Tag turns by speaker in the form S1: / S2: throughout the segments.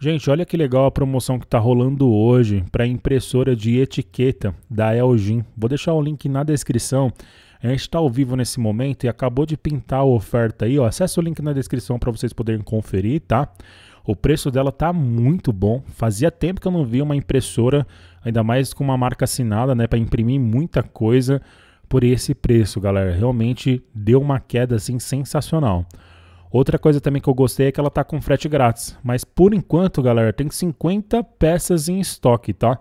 S1: Gente, olha que legal a promoção que está rolando hoje para impressora de etiqueta da Elgin. Vou deixar o link na descrição. A gente está ao vivo nesse momento e acabou de pintar a oferta aí. Acesse o link na descrição para vocês poderem conferir, tá? O preço dela tá muito bom. Fazia tempo que eu não vi uma impressora, ainda mais com uma marca assinada, né, para imprimir muita coisa por esse preço, galera. Realmente deu uma queda assim sensacional. Outra coisa também que eu gostei é que ela tá com frete grátis. Mas por enquanto, galera, tem 50 peças em estoque, tá?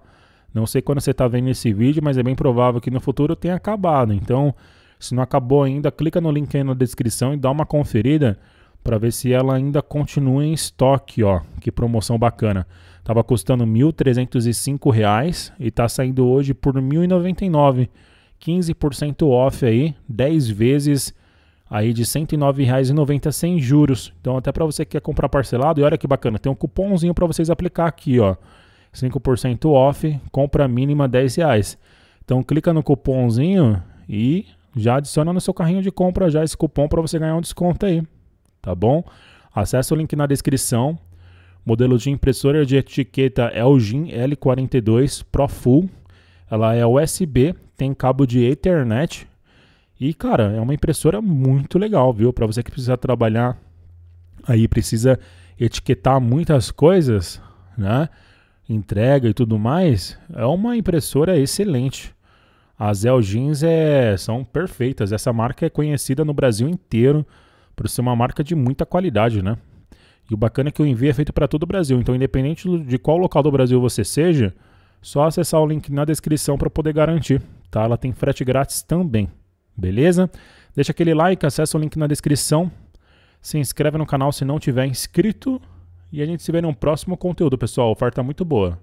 S1: Não sei quando você tá vendo esse vídeo, mas é bem provável que no futuro tenha acabado. Então, se não acabou ainda, clica no link aí na descrição e dá uma conferida para ver se ela ainda continua em estoque, ó. Que promoção bacana. Tava custando R$ 1.305 e tá saindo hoje por R$ 1.099. 15% off aí, 10 vezes aí de R$ 109,90 sem juros. Então até para você que quer comprar parcelado, e olha que bacana, tem um cupomzinho para vocês aplicar aqui, ó. 5% off, compra mínima 10 reais. Então clica no cupomzinho e já adiciona no seu carrinho de compra já esse cupom para você ganhar um desconto aí, tá bom? Acesse o link na descrição. Modelo de impressora de etiqueta Elgin é L42 Pro Full. Ela é USB, tem cabo de Ethernet e, cara, é uma impressora muito legal, viu? Para você que precisa trabalhar aí, precisa etiquetar muitas coisas, né? Entrega e tudo mais. É uma impressora excelente. As Elgins é, são perfeitas. Essa marca é conhecida no Brasil inteiro por ser uma marca de muita qualidade, né? E o bacana é que o envio é feito para todo o Brasil. Então, independente de qual local do Brasil você seja, só acessar o link na descrição para poder garantir, tá? Ela tem frete grátis também. Beleza? Deixa aquele like, acessa o link na descrição, se inscreve no canal se não tiver inscrito e a gente se vê no próximo conteúdo, pessoal. Oferta muito boa.